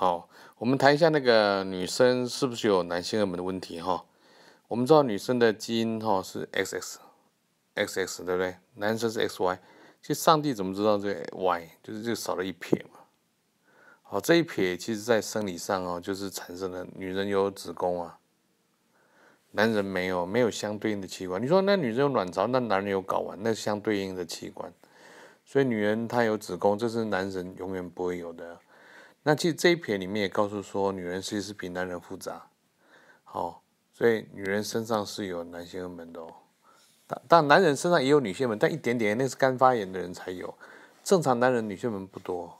好，我们谈一下那个女生是不是有男性荷尔蒙的问题哈？我们知道女生的基因哈是 XX，XX 对不对？男生是 XY，其实上帝怎么知道这 Y？就是就少了一撇嘛。好，这一撇其实在生理上哦，就是产生了女人有子宫啊，男人没有，没有相对应的器官。你说那女人有卵巢，那男人有睾丸，那是相对应的器官。所以女人她有子宫，这是男人永远不会有的。那其实这一篇里面也告诉说，女人其实是比男人复杂，好，所以女人身上是有男性门的哦。但但男人身上也有女性蒙，但一点点，那是肝发炎的人才有。正常男人女性蒙不多，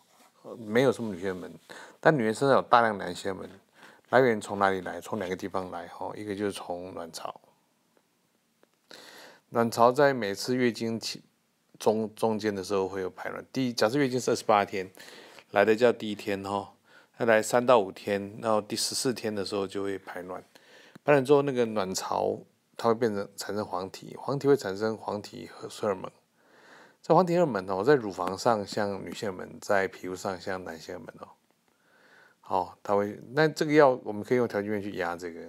没有什么女性蒙。但女人身上有大量男性蒙，来源从哪里来？从两个地方来哈，一个就是从卵巢。卵巢在每次月经期中中间的时候会有排卵，第一，假设月经是二十八天。来的叫第一天哈，它来三到五天，然后第十四天的时候就会排卵，排卵之后那个卵巢它会变成产生黄体，黄体会产生黄体荷尔蒙，在黄体荷尔蒙哦，在乳房上像女性荷尔蒙，在皮肤上像男性荷尔蒙哦，好，它会那这个药我们可以用调节片去压这个，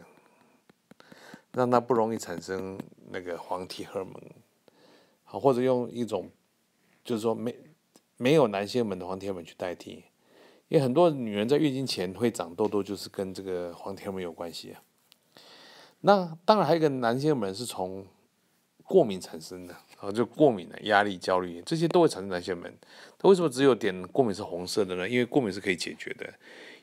让它不容易产生那个黄体荷尔蒙，好，或者用一种就是说没。没有男性门的黄体门去代替，因为很多女人在月经前会长痘痘，就是跟这个黄体门有关系啊。那当然还有一个男性门是从过敏产生的，啊就过敏的压力、焦虑这些都会产生男性门。它为什么只有点过敏是红色的呢？因为过敏是可以解决的，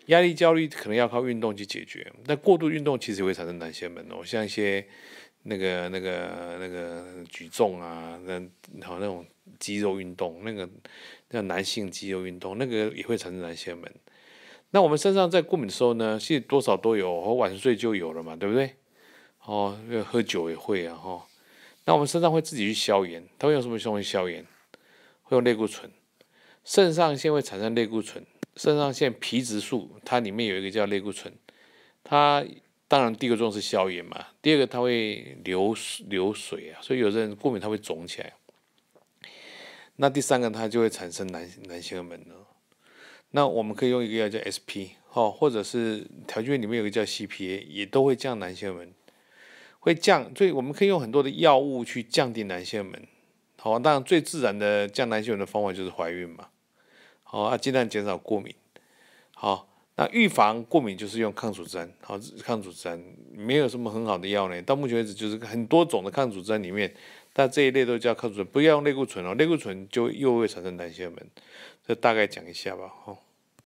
压力、焦虑可能要靠运动去解决，但过度运动其实也会产生男性门哦，像一些。那个、那个、那个举重啊，那然后那种肌肉运动，那个叫男性肌肉运动，那个也会产生一些门。那我们身上在过敏的时候呢，其实多少都有，我晚睡就有了嘛，对不对？哦，喝酒也会啊，哈。那我们身上会自己去消炎，它会用什么东西消炎？会用类固醇，肾上腺会产生类固醇，肾上腺皮质素，它里面有一个叫类固醇，它。当然，第一个用是消炎嘛。第二个，它会流流水啊，所以有些人过敏，它会肿起来。那第三个，它就会产生男男性荷蒙了。那我们可以用一个药叫 S P 哦，或者是调节里面有个叫 C P A，也都会降男性荷蒙，会降。所以我们可以用很多的药物去降低男性荷蒙。好，当然最自然的降男性荷蒙的方法就是怀孕嘛。好啊，尽量减少过敏。好。那预防过敏就是用抗组胺，好，抗组胺没有什么很好的药呢，到目前为止就是很多种的抗组胺里面，但这一类都叫抗组胺，不要用类固醇哦，类固醇就又会产生胆性荷这大概讲一下吧，哈。